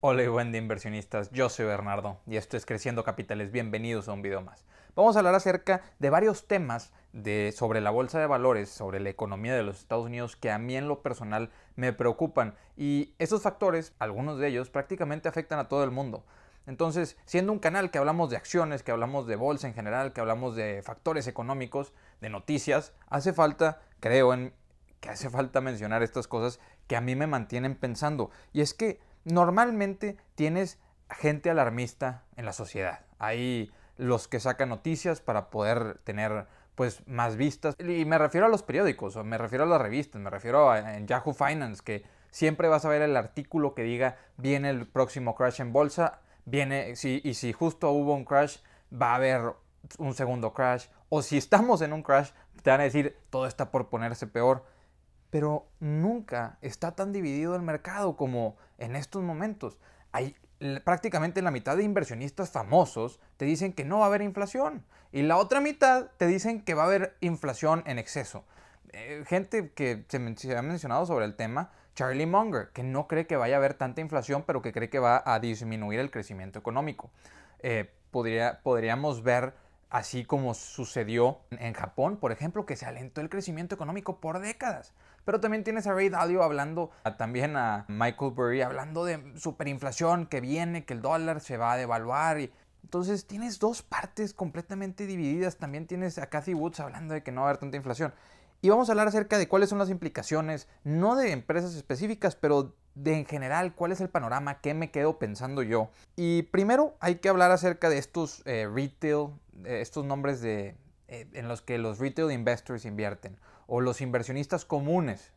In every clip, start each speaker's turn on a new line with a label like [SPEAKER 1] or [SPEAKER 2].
[SPEAKER 1] Hola y buen día inversionistas, yo soy Bernardo y esto es Creciendo Capitales, bienvenidos a un video más. Vamos a hablar acerca de varios temas de, sobre la bolsa de valores, sobre la economía de los Estados Unidos que a mí en lo personal me preocupan y esos factores, algunos de ellos, prácticamente afectan a todo el mundo. Entonces, siendo un canal que hablamos de acciones, que hablamos de bolsa en general, que hablamos de factores económicos, de noticias, hace falta, creo en que hace falta mencionar estas cosas que a mí me mantienen pensando. Y es que Normalmente tienes gente alarmista en la sociedad. Hay los que sacan noticias para poder tener pues más vistas. Y me refiero a los periódicos, o me refiero a las revistas, me refiero a Yahoo Finance, que siempre vas a ver el artículo que diga viene el próximo crash en bolsa, viene, y si justo hubo un crash, va a haber un segundo crash, o si estamos en un crash, te van a decir todo está por ponerse peor pero nunca está tan dividido el mercado como en estos momentos. Hay prácticamente la mitad de inversionistas famosos te dicen que no va a haber inflación y la otra mitad te dicen que va a haber inflación en exceso. Eh, gente que se, ha mencionado sobre el tema, Charlie Munger, que no cree que vaya a haber tanta inflación, pero que cree que va a disminuir el crecimiento económico. Eh, podríamos ver así como sucedió en Japón, por ejemplo, que se alentó el crecimiento económico por décadas. Pero también tienes a Ray Dalio hablando, también a Michael Burry hablando de superinflación que viene, que el dólar se va a devaluar y... Entonces tienes dos partes completamente divididas. También tienes a Cathy Woods hablando de que no va a haber tanta inflación. Y vamos a hablar acerca de cuáles son las implicaciones, no de empresas específicas, pero de en general, cuál es el panorama, qué me quedo pensando yo. Y primero hay que hablar acerca de estos eh, retail, eh, estos nombres de, eh, en los que los retail investors invierten o los inversionistas comunes,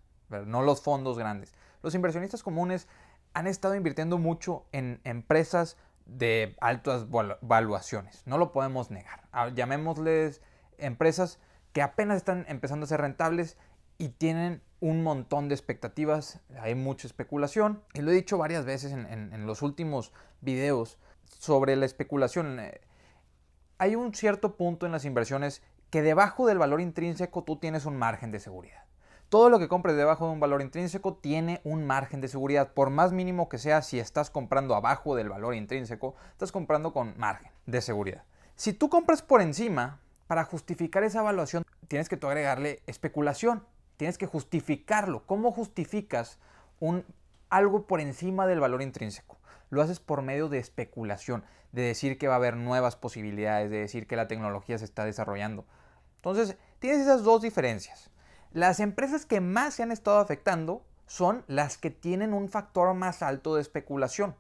[SPEAKER 1] no los fondos grandes. Los inversionistas comunes han estado invirtiendo mucho en empresas de altas valuaciones, no lo podemos negar. Llamémosles empresas que apenas están empezando a ser rentables y tienen un montón de expectativas, hay mucha especulación. Y lo he dicho varias veces en, los últimos videos sobre la especulación. Eh, hay un cierto punto en las inversiones que debajo del valor intrínseco tú tienes un margen de seguridad. Todo lo que compres debajo de un valor intrínseco tiene un margen de seguridad. Por más mínimo que sea, si estás comprando abajo del valor intrínseco, estás comprando con margen de seguridad. Si tú compras por encima, para justificar esa evaluación, tienes que agregarle especulación. Tienes que justificarlo. ¿Cómo justificas algo por encima del valor intrínseco? Lo haces por medio de especulación, de decir que va a haber nuevas posibilidades, de decir que la tecnología se está desarrollando. Entonces, tienes esas dos diferencias. Las empresas que más se han estado afectando son las que tienen un factor más alto de especulación.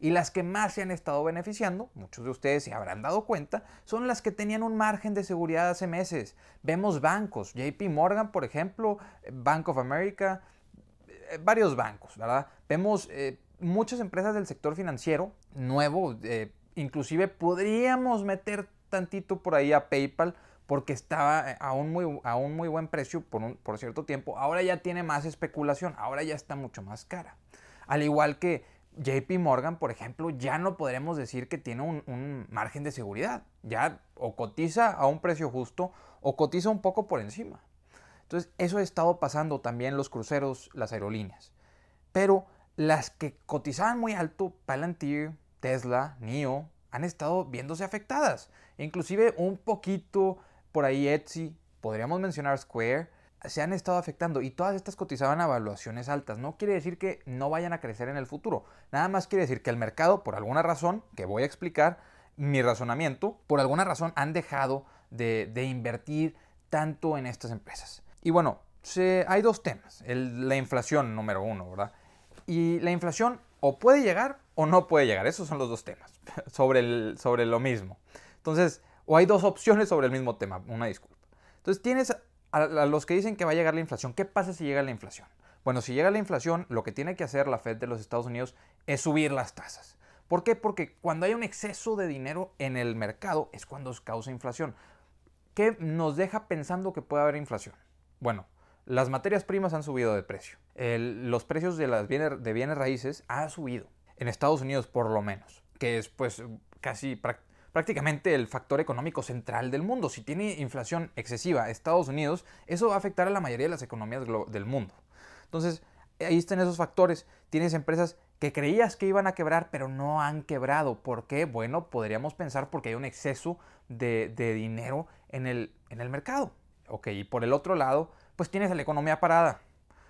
[SPEAKER 1] Y las que más se han estado beneficiando, muchos de ustedes se habrán dado cuenta, son las que tenían un margen de seguridad hace meses. Vemos bancos, JP Morgan, por ejemplo, Bank of America, eh, varios bancos, ¿verdad? Vemos eh, muchas empresas del sector financiero nuevo, eh, inclusive podríamos meter tantito por ahí a PayPal porque estaba a un muy, a un muy buen precio por, un, por cierto tiempo. Ahora ya tiene más especulación, ahora ya está mucho más cara. Al igual que JP Morgan, por ejemplo, ya no podremos decir que tiene un, margen de seguridad. Ya o cotiza a un precio justo o cotiza un poco por encima. Entonces, eso ha estado pasando también los cruceros, las aerolíneas. Pero las que cotizaban muy alto, Palantir, Tesla, NIO, han estado viéndose afectadas. Inclusive un poquito por ahí Etsy, podríamos mencionar Square, se han estado afectando y todas estas cotizaban a evaluaciones altas. No quiere decir que no vayan a crecer en el futuro, nada más quiere decir que el mercado, por alguna razón, que voy a explicar mi razonamiento, por alguna razón han dejado de, invertir tanto en estas empresas. Y bueno, hay dos temas. la inflación número uno, ¿verdad? Y la inflación o puede llegar o no puede llegar. Esos son los dos temas sobre, el, sobre lo mismo. Entonces, o hay dos opciones sobre el mismo tema, una disculpa. Entonces tienes a, los que dicen que va a llegar la inflación. ¿Qué pasa si llega la inflación? Bueno, si llega la inflación, lo que tiene que hacer la Fed de los Estados Unidos es subir las tasas. ¿Por qué? Porque cuando hay un exceso de dinero en el mercado es cuando causa inflación. ¿Qué nos deja pensando que puede haber inflación? Bueno, las materias primas han subido de precio. los precios de, las bienes, de bienes raíces han subido. En Estados Unidos, por lo menos. Que es pues casi prácticamente el factor económico central del mundo. Si tiene inflación excesiva Estados Unidos, eso va a afectar a la mayoría de las economías del mundo. Entonces, ahí están esos factores. Tienes empresas que creías que iban a quebrar, pero no han quebrado. ¿Por qué? Bueno, podríamos pensar porque hay un exceso de, dinero en el, mercado. Ok, y por el otro lado, pues tienes la economía parada.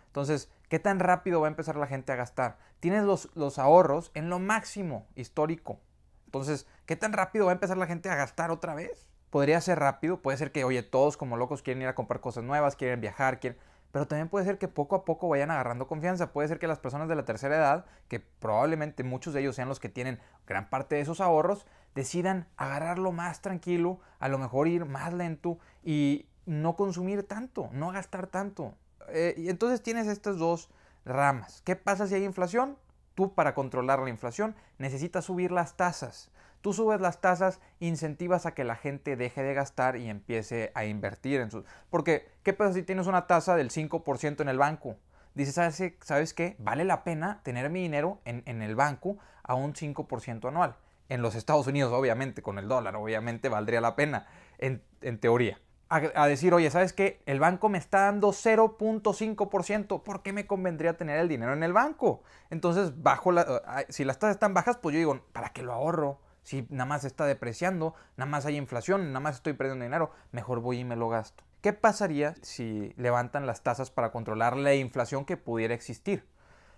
[SPEAKER 1] Entonces, ¿qué tan rápido va a empezar la gente a gastar? Tienes los ahorros en lo máximo histórico. Entonces, ¿qué tan rápido va a empezar la gente a gastar otra vez? Podría ser rápido, puede ser que, oye, todos como locos quieren ir a comprar cosas nuevas, quieren viajar, quieren... Pero también puede ser que poco a poco vayan agarrando confianza. Puede ser que las personas de la tercera edad, que probablemente muchos de ellos sean los que tienen gran parte de esos ahorros, decidan agarrarlo más tranquilo, a lo mejor ir más lento y no consumir tanto, no gastar tanto. Eh, y entonces tienes estas dos ramas. ¿Qué pasa si hay inflación? Tú para controlar la inflación necesitas subir las tasas. Tú subes las tasas, incentivas a que la gente deje de gastar y empiece a invertir en sus... Porque, ¿qué pasa si tienes una tasa del 5% en el banco? Dices, ¿sabes, que qué? Vale la pena tener mi dinero en, el banco a un 5% anual. En los Estados Unidos, obviamente, con el dólar, obviamente valdría la pena, en teoría a, decir, oye, ¿sabes qué? El banco me está dando 0.5%, ¿por qué me convendría tener el dinero en el banco? Entonces, bajo la, si las tasas están bajas, pues yo digo, ¿para qué lo ahorro? Si nada más está depreciando, nada más hay inflación, nada más estoy perdiendo dinero, mejor voy y me lo gasto. ¿Qué pasaría si levantan las tasas para controlar la inflación que pudiera existir?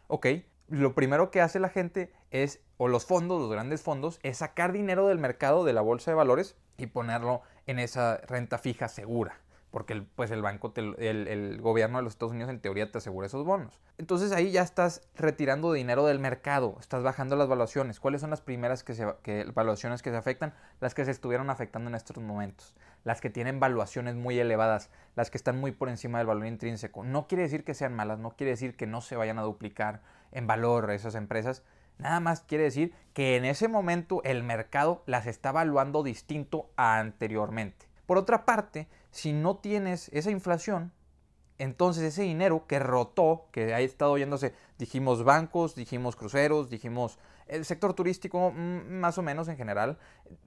[SPEAKER 1] Ok, lo primero que hace la gente es, o los fondos, los grandes fondos, es sacar dinero del mercado de la bolsa de valores y ponerlo en esa renta fija segura, porque el, pues el banco, el, gobierno de los Estados Unidos en teoría te asegura esos bonos. Entonces ahí ya estás retirando dinero del mercado, estás bajando las valuaciones. ¿Cuáles son las primeras que se, que, valuaciones que se afectan? Las que se estuvieron afectando en estos momentos, las que tienen valuaciones muy elevadas, las que están muy por encima del valor intrínseco. No quiere decir que sean malas, no quiere decir que no se vayan a duplicar en valor esas empresas, Nada más quiere decir que en ese momento el mercado las está evaluando distinto a anteriormente. Por otra parte, si no tienes esa inflación, entonces ese dinero que rotó, que ha estado yéndose, dijimos bancos, dijimos cruceros, dijimos el sector turístico, mm, más o menos en general.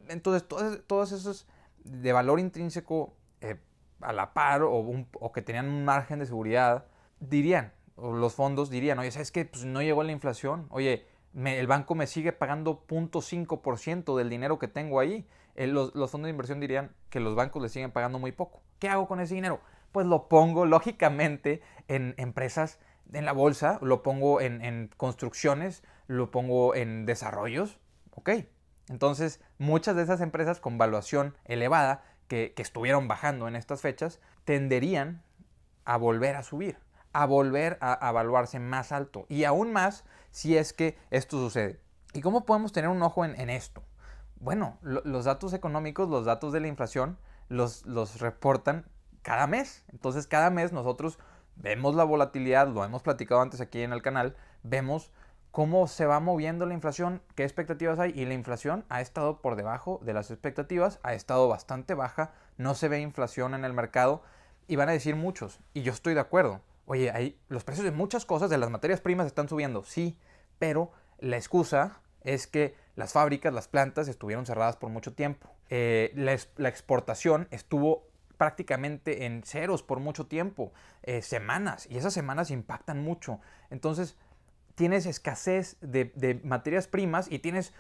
[SPEAKER 1] Entonces, todos, esos de valor intrínseco eh, a la par o, o, que tenían un margen de seguridad, dirían, o los fondos dirían, oye, ¿sabes qué? Pues no llegó la inflación, oye, el banco me sigue pagando 0.5% del dinero que tengo ahí. Eh, los, fondos de inversión dirían que los bancos le siguen pagando muy poco. ¿Qué hago con ese dinero? Pues lo pongo lógicamente en empresas, en la bolsa, lo pongo en, construcciones, lo pongo en desarrollos. Ok. Entonces, muchas de esas empresas con valuación elevada que, estuvieron bajando en estas fechas tenderían a volver a subir, a volver a, a evaluarse más alto y aún más si es que esto sucede. ¿Y cómo podemos tener un ojo en, esto? Bueno, los datos económicos, los datos de la inflación, los reportan cada mes. Entonces cada mes nosotros vemos la volatilidad, lo hemos platicado antes aquí en el canal, vemos cómo se va moviendo la inflación, qué expectativas hay y la inflación ha estado por debajo de las expectativas, ha estado bastante baja, no se ve inflación en el mercado y van a decir muchos, y yo estoy de acuerdo, oye, los precios de muchas cosas, de las materias primas están subiendo, sí, pero la excusa es que las fábricas, las plantas estuvieron cerradas por mucho tiempo. Eh, la, exportación estuvo prácticamente en ceros por mucho tiempo, eh, semanas, y esas semanas impactan mucho. Entonces, tienes escasez de, materias primas y tienes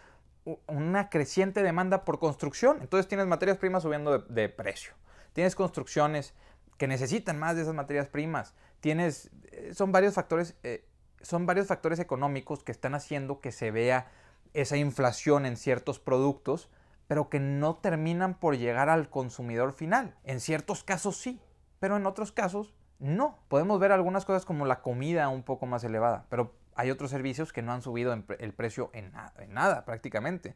[SPEAKER 1] una creciente demanda por construcción. Entonces tienes materias primas subiendo de, de precio. Tienes construcciones que necesitan más de esas materias primas. Tienes, eh, son varios factores, eh, son varios factores económicos que están haciendo que se vea esa inflación en ciertos productos, pero que no terminan por llegar al consumidor final. En ciertos casos sí, pero en otros casos no. Podemos ver algunas cosas como la comida un poco más elevada, pero hay otros servicios que no han subido el precio en, nada prácticamente.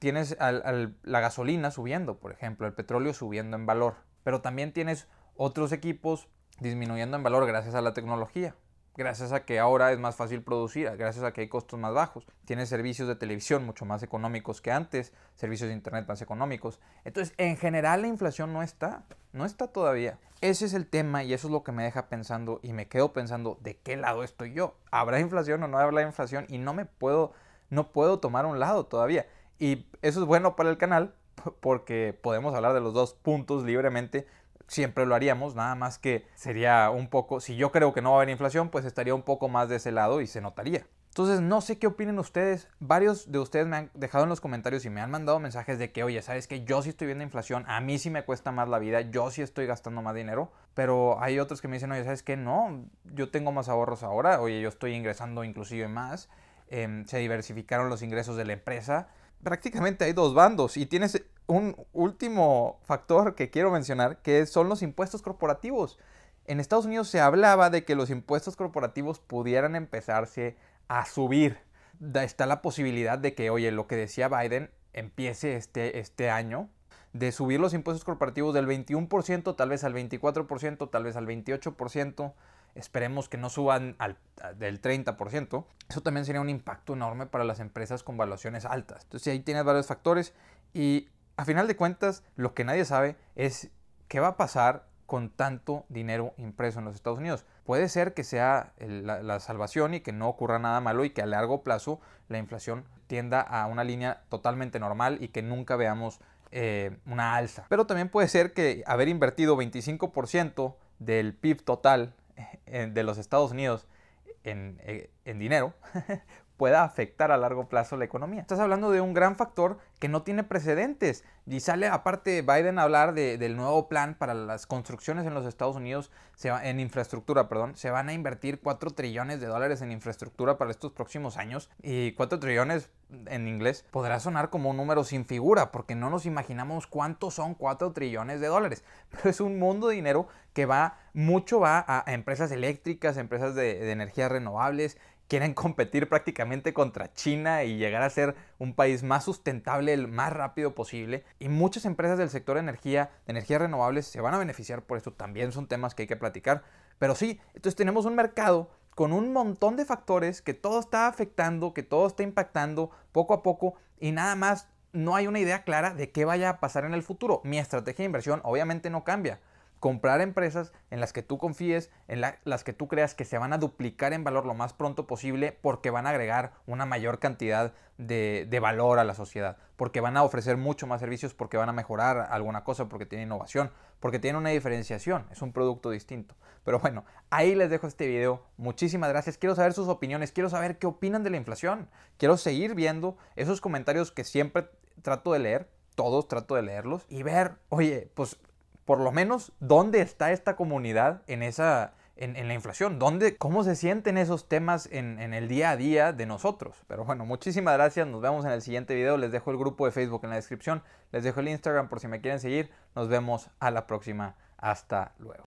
[SPEAKER 1] Tienes la gasolina subiendo, por ejemplo, el petróleo subiendo en valor, pero también tienes otros equipos disminuyendo en valor gracias a la tecnología, gracias a que ahora es más fácil producir, gracias a que hay costos más bajos, Tiene servicios de televisión mucho más económicos que antes, servicios de internet más económicos. Entonces, en general la inflación no está, no está todavía. Ese es el tema y eso es lo que me deja pensando y me quedo pensando de qué lado estoy yo. ¿Habrá inflación o no habrá inflación? Y no me puedo no puedo tomar un lado todavía. Y eso es bueno para el canal porque podemos hablar de los dos puntos libremente, siempre lo haríamos, nada más que sería un poco, si yo creo que no va a haber inflación, pues estaría un poco más de ese lado y se notaría. Entonces, no sé qué opinen ustedes. Varios de ustedes me han dejado en los comentarios y me han mandado mensajes de que, oye, ¿sabes que Yo sí estoy viendo inflación, a mí sí me cuesta más la vida, yo sí estoy gastando más dinero. Pero hay otros que me dicen, oye, ¿sabes qué? No, yo tengo más ahorros ahora, oye, yo estoy ingresando inclusive más. Em, se diversificaron los ingresos de la empresa. Prácticamente hay dos bandos y tienes un último factor que quiero mencionar, que son los impuestos corporativos. En Estados Unidos se hablaba de que los impuestos corporativos pudieran empezarse a subir. Está la posibilidad de que, oye, lo que decía Biden empiece este, este año, de subir los impuestos corporativos del 21%, tal vez al 24%, tal vez al 28%. Esperemos que no suban al, del 30%. Eso también sería un impacto enorme para las empresas con valuaciones altas. Entonces ahí tienes varios factores y a final de cuentas, lo que nadie sabe es qué va a pasar con tanto dinero impreso en los Estados Unidos. Puede ser que sea la, salvación y que no ocurra nada malo y que a largo plazo la inflación tienda a una línea totalmente normal y que nunca veamos eh, una alza. Pero también puede ser que haber invertido 25% del PIB total eh, de los Estados Unidos en eh, dinero pueda afectar a largo plazo la economía. Estás hablando de un gran factor que no tiene precedentes. Y sale aparte Biden a hablar del nuevo plan para las construcciones en los Estados Unidos, se en infraestructura, perdón. Se van a invertir 4 trillones de dólares en infraestructura para estos próximos años. Y 4 trillones en inglés podrá sonar como un número sin figura, porque no nos imaginamos cuántos son 4 trillones de dólares. Pero es un mundo de dinero que va, mucho va a, empresas eléctricas, empresas de, de energías renovables, quieren competir prácticamente contra China y llegar a ser un país más sustentable el más rápido posible. Y muchas empresas del sector de energía, de energías renovables, se van a beneficiar por esto. También son temas que hay que platicar. Pero sí, entonces tenemos un mercado con un montón de factores que todo está afectando, que todo está impactando poco a poco y nada más no hay una idea clara de qué vaya a pasar en el futuro. Mi estrategia de inversión obviamente no cambia comprar empresas en las que tú confíes, en las que tú creas que se van a duplicar en valor lo más pronto posible porque van a agregar una mayor cantidad de, de, valor a la sociedad, porque van a ofrecer mucho más servicios, porque van a mejorar alguna cosa, porque tiene innovación, porque tiene una diferenciación, es un producto distinto. Pero bueno, ahí les dejo este video. Muchísimas gracias. Quiero saber sus opiniones, quiero saber qué opinan de la inflación. Quiero seguir viendo esos comentarios que siempre trato de leer todos trato de leerlos y ver, oye, pues por lo menos, dónde está esta comunidad en esa... En, la inflación, ¿Dónde, ¿cómo se sienten esos temas en, en el día a día de nosotros? Pero bueno, muchísimas gracias, nos vemos en el siguiente video, les dejo el grupo de Facebook en la descripción, les dejo el Instagram por si me quieren seguir, nos vemos a la próxima, hasta luego.